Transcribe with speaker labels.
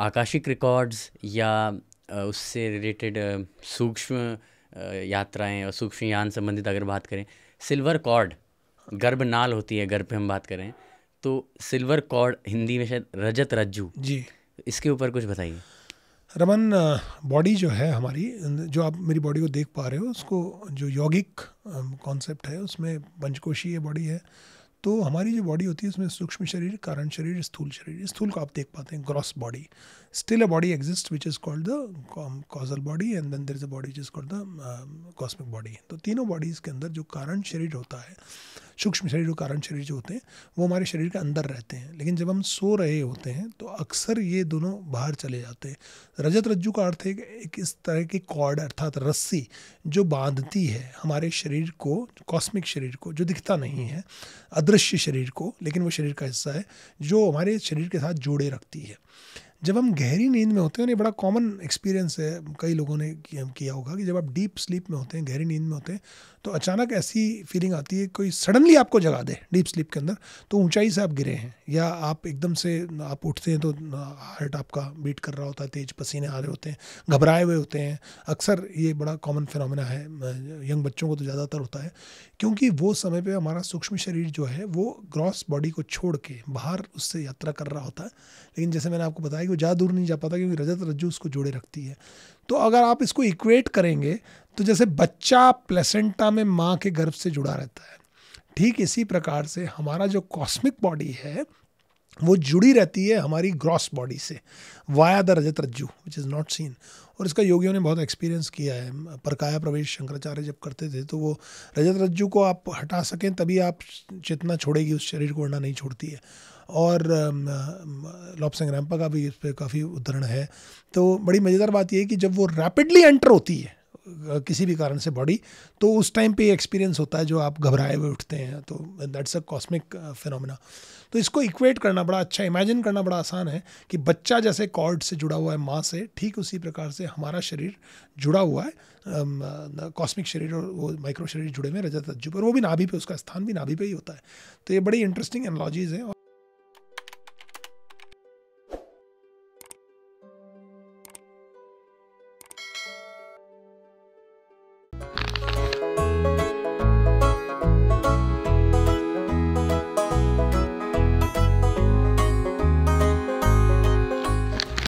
Speaker 1: Akashic records या उससे related सूक्ष्म यात्राएं और सूक्ष्म यान संबंधित अगर बात करें सिल्वर कॉर्ड गर्भनाल होती है गर्भ पे हम बात करें तो सिल्वर कॉर्ड हिंदी में शायद रजत रज्जू जी इसके ऊपर कुछ बताइए
Speaker 2: रमन बॉडी जो है हमारी जो आप मेरी बॉडी को देख पा रहे हो उसको जो यौगिक कॉन्सेप्ट है उसमें पंचकोशीय बॉडी है तो हमारी जो बॉडी होती है उसमें सूक्ष्म शरीर कारण शरीर स्थूल शरीर स्थूल को आप देख पाते हैं gross body still a body exist which is called the causal body and then there is a body which is called the cosmic body तो तीनों बॉडीज़ के अंदर जो कारण शरीर होता है सूक्ष्म शरीर और कारण शरीर जो होते हैं वो हमारे शरीर के अंदर रहते हैं लेकिन जब हम सो रहे होते हैं तो अक्सर ये दोनों बाहर चले जाते हैं रजत रज्जू का अर्थ है एक इस तरह की कॉर्ड अर्थात रस्सी जो बांधती है हमारे शरीर को कॉस्मिक शरीर को जो दिखता नहीं है अदृश्य शरीर को लेकिन वो शरीर का हिस्सा है जो हमारे शरीर के साथ जोड़े रखती है जब हम गहरी नींद में होते हैं ये बड़ा कॉमन एक्सपीरियंस है कई लोगों ने किया होगा कि जब आप डीप स्लीप में होते हैं गहरी नींद में होते हैं तो अचानक ऐसी फीलिंग आती है कोई सडनली आपको जगा दे डीप स्लीप के अंदर तो ऊंचाई से आप गिरे हैं या आप एकदम से आप उठते हैं तो हार्ट आपका बीट कर रहा होता है तेज पसीने आ रहे होते हैं घबराए हुए होते हैं अक्सर ये बड़ा कॉमन फिनमिना है यंग बच्चों को तो ज़्यादातर होता है क्योंकि वो समय पर हमारा सूक्ष्म शरीर जो है वो ग्रॉस बॉडी को छोड़ के बाहर उससे यात्रा कर रहा होता है लेकिन जैसे मैंने आपको बताया कि वो ज़्यादा दूर नहीं जा पाता क्योंकि रजत रज्जू उसको जोड़े रखती है तो अगर आप इसको इक्वेट करेंगे तो जैसे बच्चा प्लेसेंटा में माँ के गर्भ से जुड़ा रहता है ठीक इसी प्रकार से हमारा जो कॉस्मिक बॉडी है वो जुड़ी रहती है हमारी ग्रॉस बॉडी से वाया द रजत रज्जू विच इज़ नॉट सीन और इसका योगियों ने बहुत एक्सपीरियंस किया है परकाया प्रवेश शंकराचार्य जब करते थे तो वो रजत रज्जू को आप हटा सकें तभी आप चेतना छोड़ेगी उस शरीर को वरना नहीं छोड़ती है और लॉपसंग रैम्पा का भी इस पर काफ़ी उदाहरण है तो बड़ी मज़ेदार बात यह है कि जब वो रैपिडली एंटर होती है किसी भी कारण से बॉडी तो उस टाइम पे एक्सपीरियंस होता है जो आप घबराए हुए उठते हैं तो दैट्स अ कॉस्मिक फिनोमिना तो इसको इक्वेट करना बड़ा अच्छा इमेजिन करना बड़ा आसान है कि बच्चा जैसे कॉर्ड से जुड़ा हुआ है माँ से ठीक उसी प्रकार से हमारा शरीर जुड़ा हुआ है कॉस्मिक शरीर और वो माइक्रो शरीर जुड़े हुए रजत तज्जु पर वो भी नाभि पे उसका स्थान भी नाभि पे ही होता है तो ये बड़ी इंटरेस्टिंग एनोलॉजीज़ है